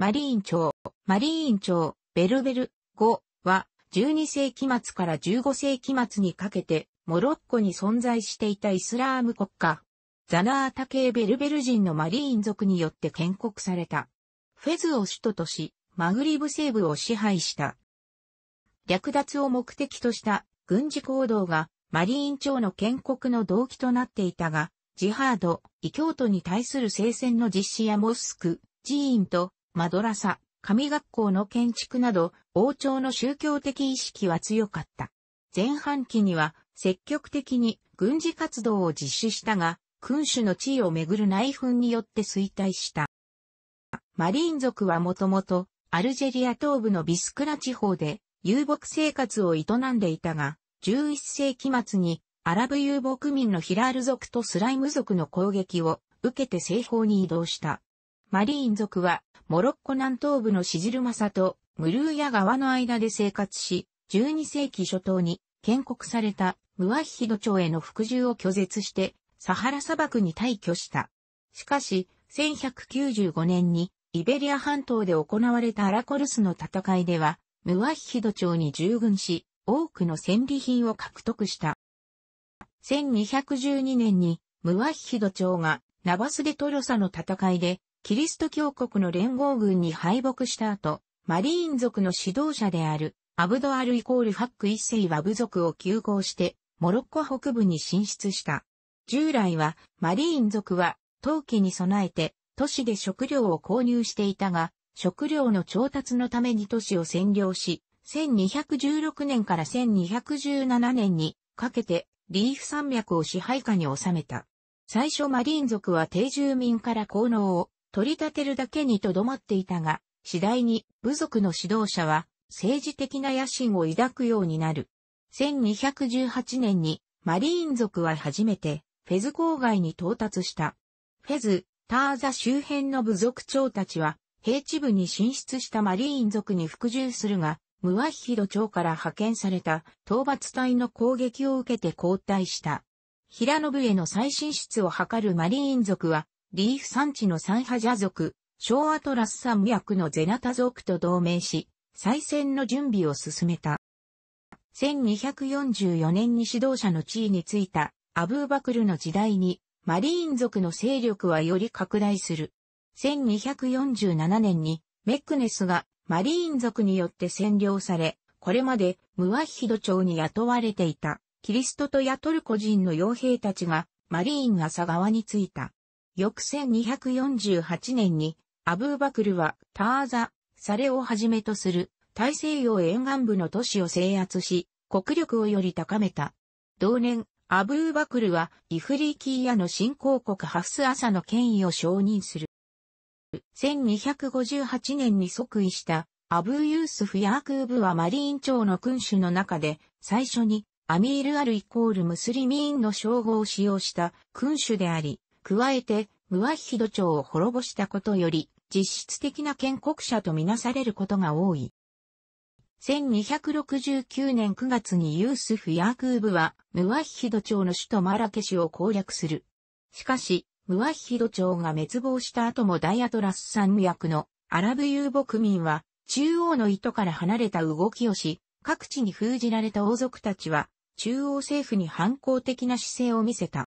マリーン朝、マリーン朝、ベルベル語は12世紀末から15世紀末にかけてモロッコに存在していたイスラーム国家。ザナータ系ベルベル人のマリーン族によって建国された。フェズを首都とし、マグリブ西部を支配した。略奪を目的とした軍事行動がマリーン朝の建国の動機となっていたが、ジハード、異教徒に対する聖戦の実施やモスク、寺院とマドラサ、神学校の建築など、王朝の宗教的意識は強かった。前半期には積極的に軍事活動を実施したが、君主の地位をめぐる内紛によって衰退した。マリーン族はもともとアルジェリア東部のビスクラ地方で遊牧生活を営んでいたが、11世紀末にアラブ遊牧民のヒラール族とスライム族の攻撃を受けて西方に移動した。マリーン族は、モロッコ南東部のシジルマサとムルーヤ川の間で生活し、12世紀初頭に建国されたムワヒド朝への服従を拒絶して、サハラ砂漠に退去した。しかし、1195年にイベリア半島で行われたアラコルスの戦いでは、ムワヒド朝に従軍し、多くの戦利品を獲得した。1212年にムワヒド朝がナバスデトロサの戦いでキリスト教国の連合軍に敗北した後、マリーン族の指導者である、アブドアルイコールハック一世は部族を休校して、モロッコ北部に進出した。従来は、マリーン族は、陶器に備えて、都市で食料を購入していたが、食料の調達のために都市を占領し、1216年から1217年にかけてリーフ山脈を支配下に収めた。最初マリーン族は定住民から効能を取り立てるだけにとどまっていたが、次第に部族の指導者は政治的な野心を抱くようになる。1218年にマリーン族は初めてフェズ郊外に到達した。フェズ、ターザ周辺の部族長たちは平地部に進出したマリーン族に服従するが、ムワヒヒド町から派遣された討伐隊の攻撃を受けて交代した。平信への再進出を図るマリーン族はリーフ山地のサンハジャ族、小アトラス山脈のゼナタ族と同盟し、再戦の準備を進めた。1244年に指導者の地位についたアブーバクルの時代に、マリーン族の勢力はより拡大する。1247年にメックネスがマリーン族によって占領され、これまでムワヒド町に雇われていたキリストとヤトルコ人の傭兵たちがマリーン朝側に着いた。翌1248年に、アブーバクルはターザ、サレをはじめとする大西洋沿岸部の都市を制圧し、国力をより高めた。同年、アブーバクルはイフリーキーヤの新興国ハフス朝の権威を承認する。1258年に即位したアブーユースフ・ヤークーブはマリーン朝の君主の中で最初にアミール・アルイコールムスリミーンの称号を使用した君主であり、加えて、ムワヒド朝を滅ぼしたことより、実質的な建国者とみなされることが多い。1269年9月にユースフ・ヤークーブは、ムワヒド朝の首都マラケシを攻略する。しかし、ムワヒド朝が滅亡した後もダイアトラス山脈のアラブ遊牧民は、中央の糸から離れた動きをし、各地に封じられた王族たちは、中央政府に反抗的な姿勢を見せた。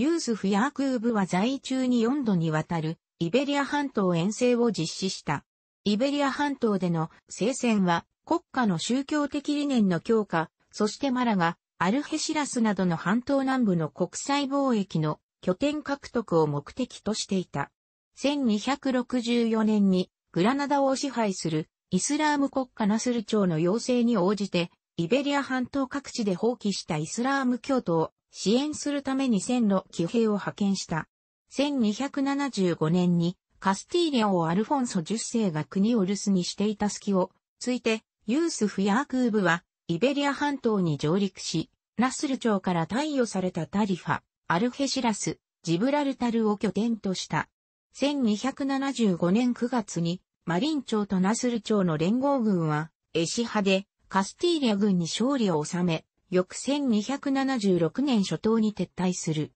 ユースフ・ヤークーブは在中に4度にわたるイベリア半島遠征を実施した。イベリア半島での聖戦は国家の宗教的理念の強化、そしてマラがアルヘシラスなどの半島南部の国際貿易の拠点獲得を目的としていた。1264年にグラナダを支配するイスラーム国家ナスル朝の要請に応じてイベリア半島各地で放棄したイスラーム教徒を支援するために線路の騎兵を派遣した。1275年にカスティーリアをアルフォンソ10世が国を留守にしていた隙をついてユースフ・ヤークーブはイベリア半島に上陸し、ナスル朝から貸与されたタリファ、アルヘシラス、ジブラルタルを拠点とした。1275年9月にマリン朝とナスル朝の連合軍はエシ派でカスティーリア軍に勝利を収め、翌1276年初頭に撤退する。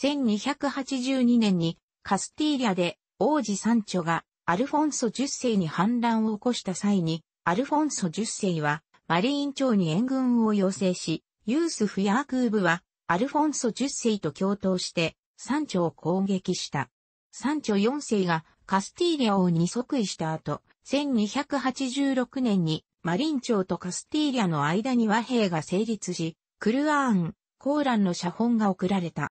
1282年にカスティーリャで王子サンチョがアルフォンソ10世に反乱を起こした際に、アルフォンソ10世はマリーン朝に援軍を要請し、ユースフ・ヤークーブはアルフォンソ10世と共闘してサンチョを攻撃した。サンチョ4世がカスティーリャ王に即位した後、1286年にマリン朝とカスティーリャの間に和平が成立し、クルアーン、コーランの写本が送られた。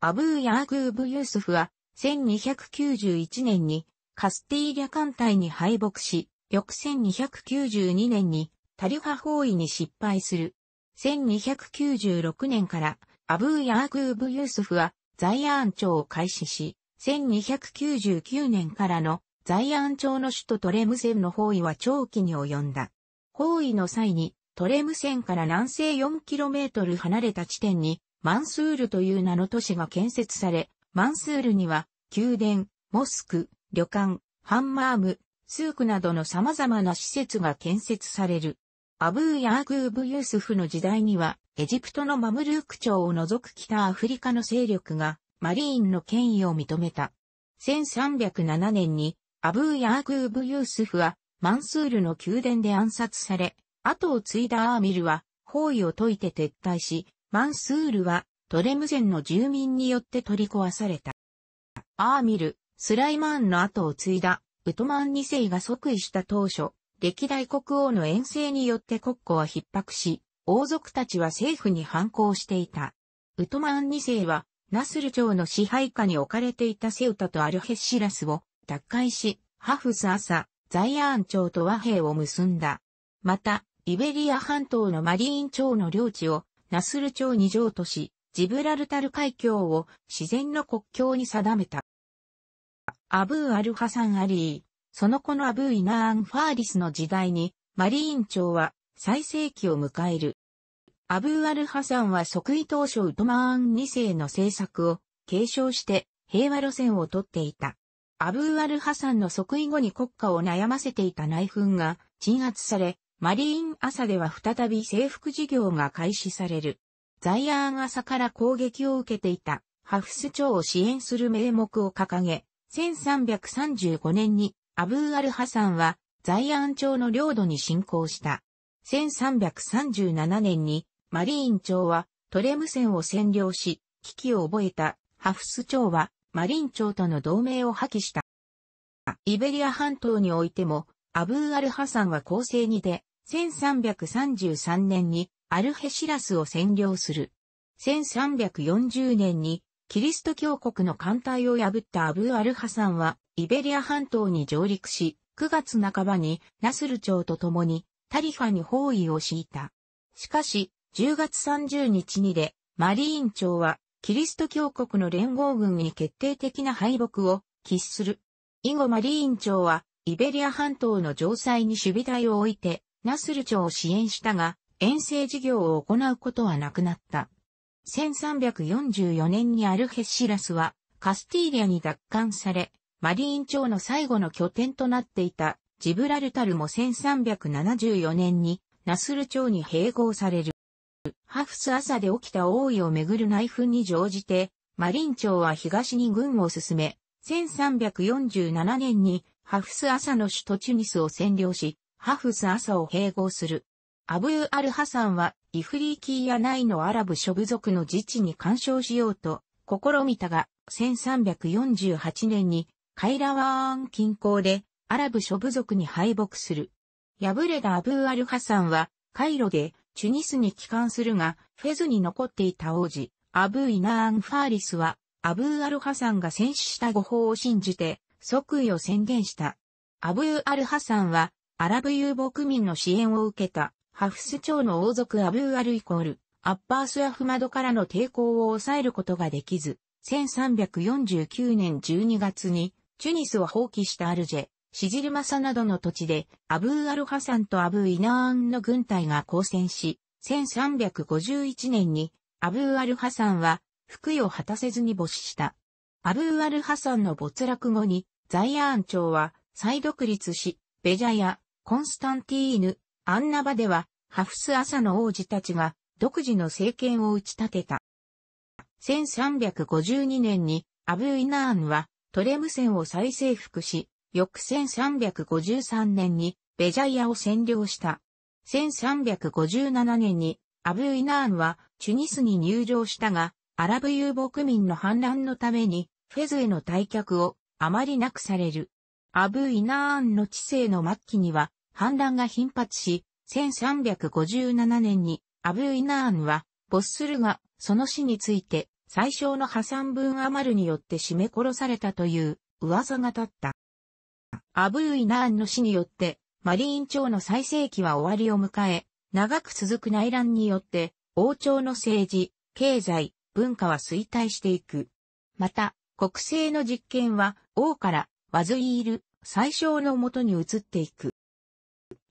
アブーヤーグーブ・ユースフは、1291年にカスティーリャ艦隊に敗北し、翌1292年にタリファ包囲に失敗する。1296年からアブーヤーグーブ・ユースフはザイアーン朝を開始し、1299年からの在安朝の首都トレムセンの包囲は長期に及んだ。包囲の際に、トレムセンから南西 4km 離れた地点に、マンスールという名の都市が建設され、マンスールには、宮殿、モスク、旅館、ハンマーム、スークなどの様々な施設が建設される。アブーヤーグーブユースフの時代には、エジプトのマムルーク朝を除く北アフリカの勢力が、マリーンの権威を認めた。1307年に、アブー・ヤークーブ・ユースフは、マンスールの宮殿で暗殺され、後を継いだアーミルは、包囲を解いて撤退し、マンスールは、トレムゼンの住民によって取り壊された。アーミル、スライマーンの後を継いだ、ウトマン2世が即位した当初、歴代国王の遠征によって国庫は逼迫し、王族たちは政府に反抗していた。ウトマン2世は、ナスル朝の支配下に置かれていたセウタとアルヘッシラスを奪回し、ハフス朝、ザイアーン朝と和平を結んだ。また、リベリア半島のマリーン朝の領地をナスル朝に譲渡し、ジブラルタル海峡を自然の国境に定めた。アブー・アルハサン・アリー、その子のアブー・イナーン・ファーリスの時代に、マリーン朝は最盛期を迎える。アブー・アルハサンは即位当初ウトマーン2世の政策を継承して平和路線をとっていた。アブーアルハサンの即位後に国家を悩ませていた内紛が鎮圧され、マリーン朝では再び征服事業が開始される。ザイアーン朝から攻撃を受けていたハフス朝を支援する名目を掲げ、1335年にアブーアルハサンはザイアーン朝の領土に侵攻した。1337年にマリーン朝はトレム戦を占領し、危機を覚えたハフス朝はマリン朝との同盟を破棄した。イベリア半島においても、アブーアルハサンは公正にで、1333年にアルヘシラスを占領する。1340年にキリスト教国の艦隊を破ったアブーアルハサンはイベリア半島に上陸し、9月半ばにナスル朝と共にタリファに包囲を敷いた。しかし、10月30日にでマリーン朝はキリスト教国の連合軍に決定的な敗北を喫する。以後マリーン長は、イベリア半島の城塞に守備隊を置いて、ナスル朝を支援したが、遠征事業を行うことはなくなった。1344年にアルヘッシラスは、カスティーリアに奪還され、マリーン朝の最後の拠点となっていた、ジブラルタルも1374年に、ナスル朝に併合される。ハフス朝で起きた王位をめぐる内紛に乗じて、マリン朝は東に軍を進め、1347年にハフス朝の首都チュニスを占領し、ハフス朝を併合する。アブーアルハサンは、イフリーキーや内のアラブ諸部族の自治に干渉しようと、試みたが、1348年に、カイラワーン近郊で、アラブ諸部族に敗北する。敗れたアブーアルハサンは、カイロで、チュニスに帰還するが、フェズに残っていた王子、アブー・イナーン・ファーリスは、アブー・アルハサンが戦死した誤報を信じて、即位を宣言した。アブー・アルハサンは、アラブ遊牧民の支援を受けた、ハフス朝の王族アブー・アルイコール、アッパース・アフマドからの抵抗を抑えることができず、1349年12月に、チュニスを放棄したアルジェ、シジルマサなどの土地で、アブーアルハサンとアブーイナーンの軍隊が交戦し、1351年に、アブーアルハサンは、服与を果たせずに没した。アブーアルハサンの没落後に、ザイアーン朝は、再独立し、ベジャヤ、コンスタンティーヌ、アンナバでは、ハフス朝の王子たちが、独自の政権を打ち立てた。1352年に、アブーイナーンは、トレム戦を再征服し、翌1353年にベジャイアを占領した。1357年にアブ・イナーンはチュニスに入場したが、アラブ遊牧民の反乱のためにフェズへの退却をあまりなくされる。アブ・イナーンの治世の末期には反乱が頻発し、1357年にアブ・イナーンは没するが、その死について最小の破産分余るによって締め殺されたという噂が立った。アブーイナーンの死によって、マリーン朝の最盛期は終わりを迎え、長く続く内乱によって、王朝の政治、経済、文化は衰退していく。また、国政の実権は王からワズイール、最小のもとに移っていく。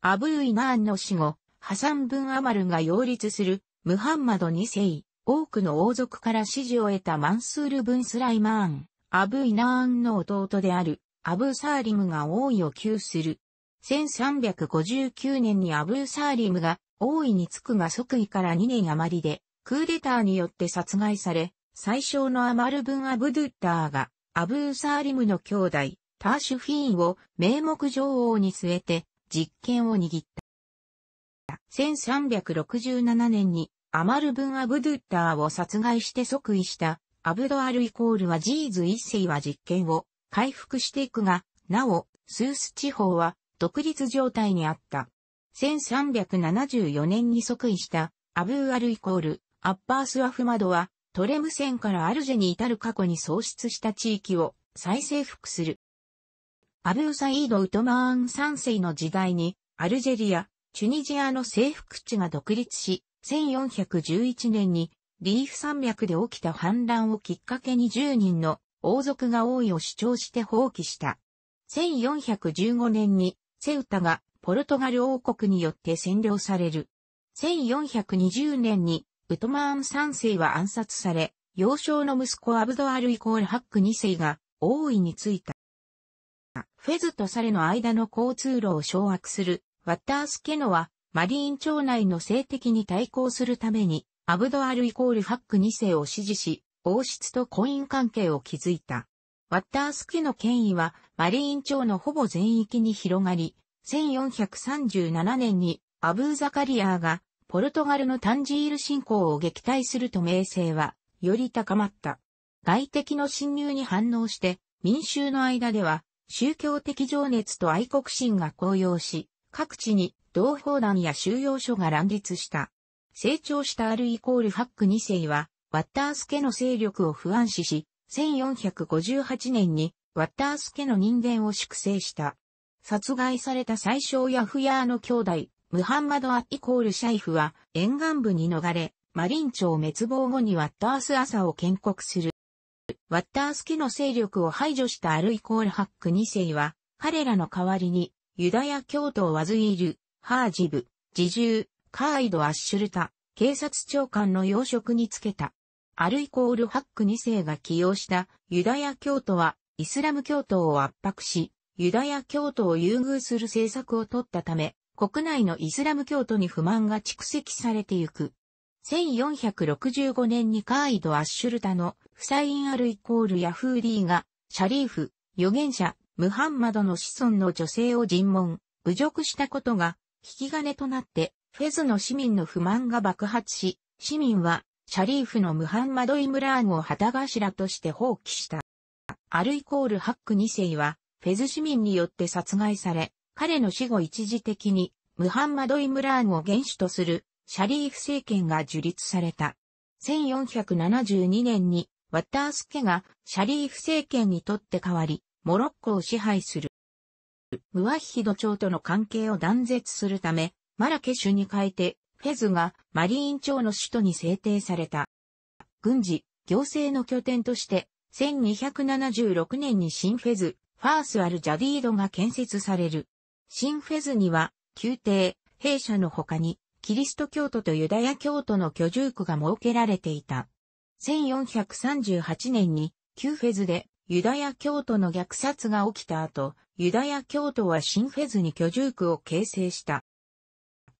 アブーイナーンの死後、ハサン・ブン・アマルが擁立するムハンマド2世、多くの王族から支持を得たマンスール・ブン・スライマーン、アブイナーンの弟であるアブーサーリムが王位を急する。1359年にアブーサーリムが王位につくが即位から2年余りで、クーデターによって殺害され、最小のアマルブン・アブドゥッターが、アブーサーリムの兄弟、ターシュフィーンを名目女王に据えて、実権を握った。1367年に、アマルブン・アブドゥッターを殺害して即位した、アブドアルイコールはジーズ一世は実権を回復していくが、なお、スース地方は独立状態にあった。1374年に即位したアブーアルイコールアッパースワフマドはトレムンからアルジェに至る過去に創出した地域を再征服する。アブーサイード・ウトマーン3世の時代にアルジェリア、チュニジアの征服地が独立し、1411年にリーフ山脈で起きた反乱をきっかけに10人の王族が王位を主張して放棄した。1415年にセウタがポルトガル王国によって占領される。1420年にウトマーン3世は暗殺され、幼少の息子アブドアルイコールハック2世が王位についた。フェズとサレの間の交通路を掌握するワッタースケノはマリーン町内の性的に対抗するためにアブドアルイコールハック2世を支持し、王室と婚姻関係を築いた。ワッタースキの権威はマリーン町のほぼ全域に広がり、1437年にアブーザカリアーがポルトガルのタンジール侵攻を撃退すると名声はより高まった。外敵の侵入に反応して民衆の間では宗教的情熱と愛国心が高揚し、各地に同胞団や収容所が乱立した。成長したアルイコールァック2世はワッタース家の勢力を不安視し、1458年にワッタース家の人間を粛清した。殺害された最小ヤフヤーの兄弟、ムハンマド・アイコール・シャイフは沿岸部に逃れ、マリン朝滅亡後にワッタース朝を建国する。ワッタース家の勢力を排除したアルイコール・ハック2世は、彼らの代わりに、ユダヤ教徒をワズイール、ハージブ、自重、カーイド・アッシュルタ、警察長官の要職につけた。アルイコールハック2世が起用したユダヤ教徒はイスラム教徒を圧迫し、ユダヤ教徒を優遇する政策を取ったため、国内のイスラム教徒に不満が蓄積されてゆく。1465年にカーイド・アッシュルタのフサイン・アルイコール・ヤフーディーが、シャリーフ、預言者、ムハンマドの子孫の女性を尋問、侮辱したことが、引き金となって、フェズの市民の不満が爆発し、市民はシャリーフのムハンマド・イムラーンを旗頭として放棄した。アルイコール・ハック2世は、フェズ市民によって殺害され、彼の死後一時的に、ムハンマド・イムラーンを原首とする、シャリーフ政権が樹立された。1472年に、ワッタース家がシャリーフ政権にとって代わり、モロッコを支配する。ムワヒド朝との関係を断絶するため、マラケシュに変えて、フェズがマリーン町の首都に制定された。軍事、行政の拠点として、1276年に新フェズ、ファース・アル・ジャディードが建設される。新フェズには、宮廷、弊社の他に、キリスト教徒とユダヤ教徒の居住区が設けられていた。1438年に、旧フェズで、ユダヤ教徒の虐殺が起きた後、ユダヤ教徒は新フェズに居住区を形成した。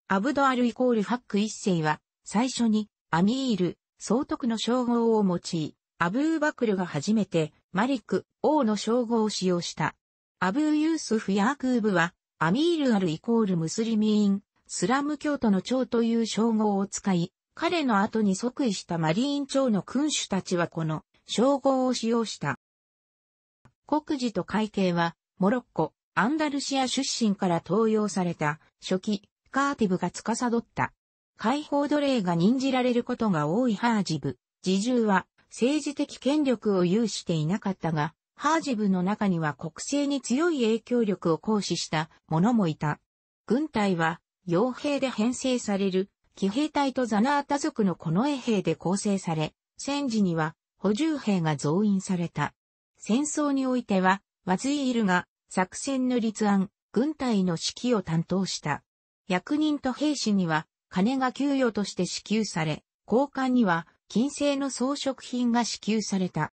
アブドアルイコールファック一世は、最初に、アミール、総督の称号を用い、アブーバクルが初めて、マリク、王の称号を使用した。アブーユースフ・ヤークーブは、アミールアルイコールムスリミーン、スラム教徒の長という称号を使い、彼の後に即位したマリーン長の君主たちはこの称号を使用した。国事と会計は、モロッコ、アンダルシア出身から登用された、初期、カーティブが司った。解放奴隷が任じられることが多いハージブ。自重は政治的権力を有していなかったが、ハージブの中には国政に強い影響力を行使した者もいた。軍隊は、傭兵で編成される、騎兵隊とザナータ族の近衛兵で構成され、戦時には補充兵が増員された。戦争においては、ワズイールが作戦の立案、軍隊の指揮を担当した。役人と兵士には金が給与として支給され、交換には金製の装飾品が支給された。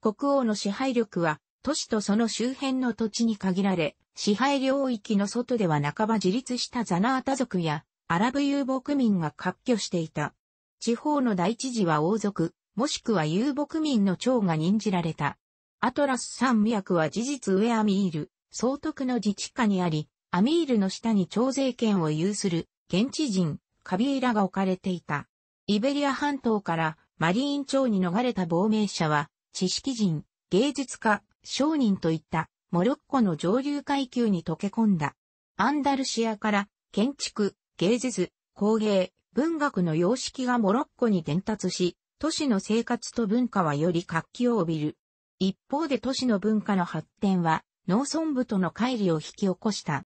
国王の支配力は都市とその周辺の土地に限られ、支配領域の外では半ば自立したザナータ族やアラブ遊牧民が割拠していた。地方の大知事は王族、もしくは遊牧民の長が任じられた。アトラス山脈は事実ウェアミール、総督の自治下にあり、アミールの下に徴税権を有する現地人、カビーラが置かれていた。イベリア半島からマリーン町に逃れた亡命者は、知識人、芸術家、商人といったモロッコの上流階級に溶け込んだ。アンダルシアから建築、芸術、工芸、文学の様式がモロッコに伝達し、都市の生活と文化はより活気を帯びる。一方で都市の文化の発展は農村部との乖離を引き起こした。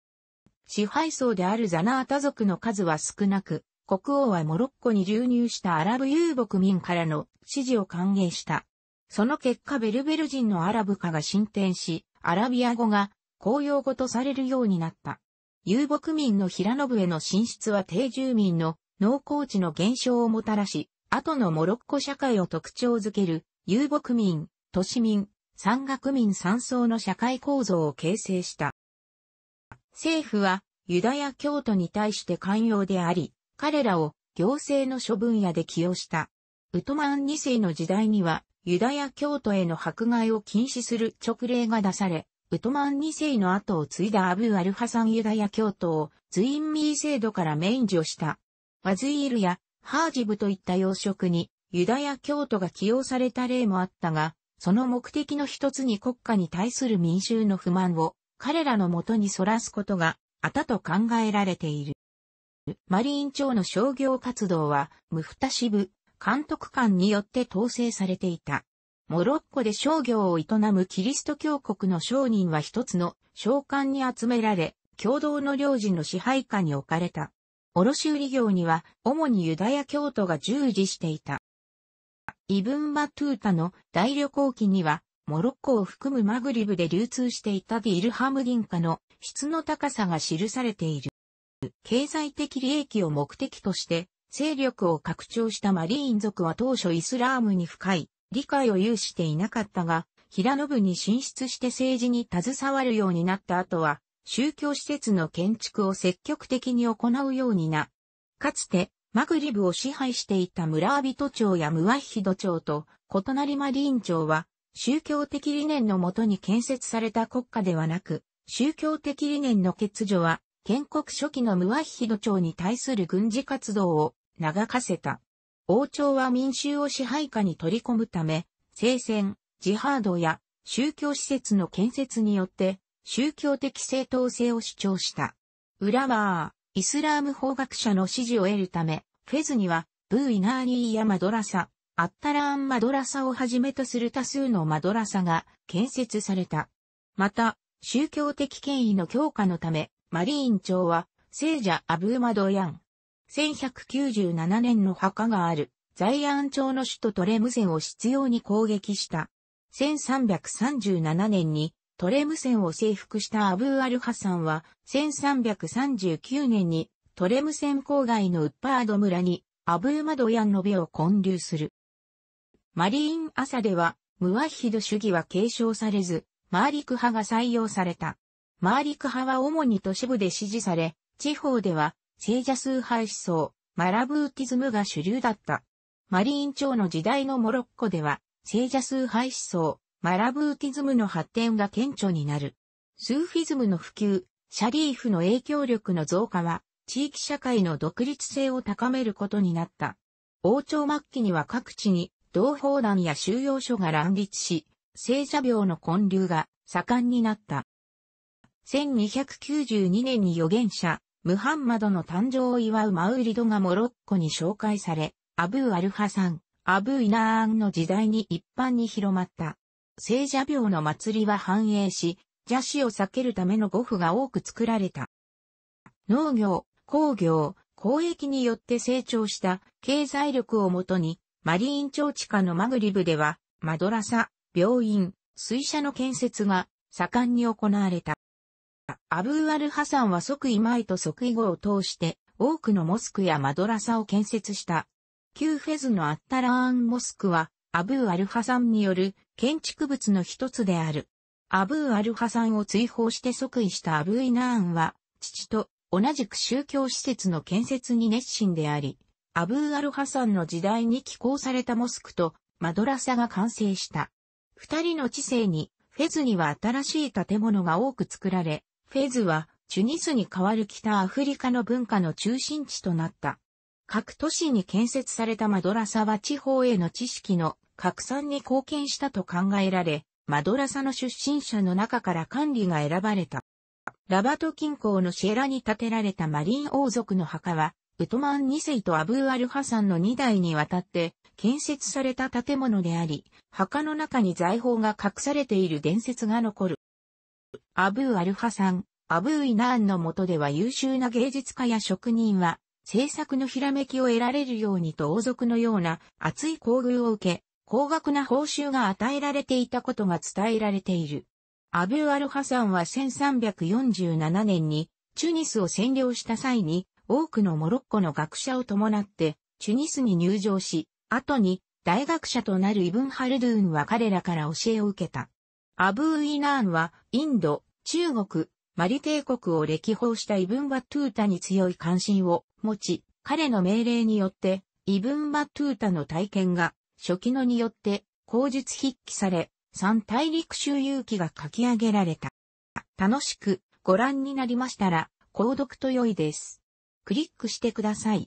支配層であるザナータ族の数は少なく、国王はモロッコに流入したアラブ遊牧民からの支持を歓迎した。その結果ベルベル人のアラブ化が進展し、アラビア語が公用語とされるようになった。遊牧民の平信への進出は定住民の農耕地の減少をもたらし、後のモロッコ社会を特徴づける遊牧民、都市民、山岳民三層の社会構造を形成した。政府はユダヤ教徒に対して寛容であり、彼らを行政の諸分野で起用した。ウトマン2世の時代には、ユダヤ教徒への迫害を禁止する勅令が出され、ウトマン2世の後を継いだアブ・ー・アルハサンユダヤ教徒をズインミー制度から免除した。ワズイールやハージブといった要職にユダヤ教徒が起用された例もあったが、その目的の一つに国家に対する民衆の不満を彼らのもとにそらすことが、あたと考えられている。マリン町の商業活動は、ムフタ支部、監督官によって統制されていた。モロッコで商業を営むキリスト教国の商人は一つの商館に集められ、共同の領事の支配下に置かれた。卸売業には主にユダヤ教徒が従事していた。イブン・バトゥータの大旅行記にはモロッコを含むマグリブで流通していたディルハム銀貨の質の高さが記されている。経済的利益を目的として、勢力を拡張したマリーン族は当初イスラームに深い理解を有していなかったが、平野部に進出して政治に携わるようになった後は、宗教施設の建築を積極的に行うようにな。かつて、マグリブを支配していた村人町やムワヒド町と異なりマリーン町は、宗教的理念のもとに建設された国家ではなく、宗教的理念の欠如は、建国初期のムワヒド朝に対する軍事活動を長かせた。王朝は民衆を支配下に取り込むため、聖戦、ジハードや宗教施設の建設によって宗教的正当性を主張した。ウラマー、イスラーム法学者の支持を得るため、フェズにはブーイナーリーヤマドラサ、アッタラーンマドラサをはじめとする多数のマドラサが建設された。また、宗教的権威の強化のため、マリーン朝は、聖者アブーマドヤン。1197年の墓がある、ザイアン朝の首都トレムセンを執拗に攻撃した。1337年にトレムセンを征服したアブーアルハサンは、1339年にトレムセン郊外のウッパード村にアブーマドヤンの美を建立する。マリーン朝では、ムワヒド主義は継承されず、マーリク派が採用された。マーリク派は主に都市部で支持され、地方では、聖者崇拝思想、マラブーティズムが主流だった。マリーン朝の時代のモロッコでは、聖者崇拝思想、マラブーティズムの発展が顕著になる。スーフィズムの普及、シャリーフの影響力の増加は、地域社会の独立性を高めることになった。王朝末期には各地に同胞団や収容所が乱立し、聖者病の混流が盛んになった。1292年に預言者、ムハンマドの誕生を祝うマウリドがモロッコに紹介され、アブー・アルハサン、アブー・イナーンの時代に一般に広まった。聖者病の祭りは繁栄し、邪死を避けるための護符が多く作られた。農業、工業、交易によって成長した経済力をもとにマリーン長地下のマグリブでは、マドラサ、病院、水車の建設が盛んに行われた。アブーアル・ハサンは即位前と即位後を通して多くのモスクやマドラサを建設した。旧フェズのアッタラーンモスクはアブーアル・ハサンによる建築物の一つである。アブーアル・ハサンを追放して即位したアブーイナーンは父と同じく宗教施設の建設に熱心であり、アブーアルハサンの時代に寄港されたモスクとマドラサが完成した。二人の知性に、フェズには新しい建物が多く作られ、フェズはチュニスに代わる北アフリカの文化の中心地となった。各都市に建設されたマドラサは地方への知識の拡散に貢献したと考えられ、マドラサの出身者の中から管理が選ばれた。ラバト近郊のシェラに建てられたマリン王族の墓は、ウトマン2世とアブーアルハサンの2代にわたって建設された建物であり、墓の中に財宝が隠されている伝説が残る。アブーアルハサン、アブーイナーンの下では優秀な芸術家や職人は、制作のひらめきを得られるようにと王族のような熱い厚遇を受け、高額な報酬が与えられていたことが伝えられている。アブーアルハサンは1347年にチュニスを占領した際に多くのモロッコの学者を伴ってチュニスに入場し、後に大学者となるイブン・ハルドゥーンは彼らから教えを受けた。アブー・イナーンはインド、中国、マリ帝国を歴訪したイブン・バトゥータに強い関心を持ち、彼の命令によってイブン・バトゥータの体験が初期のによって口述筆記され、三大陸周遊記が書き上げられた。楽しくご覧になりましたら、購読と良いです。クリックしてください。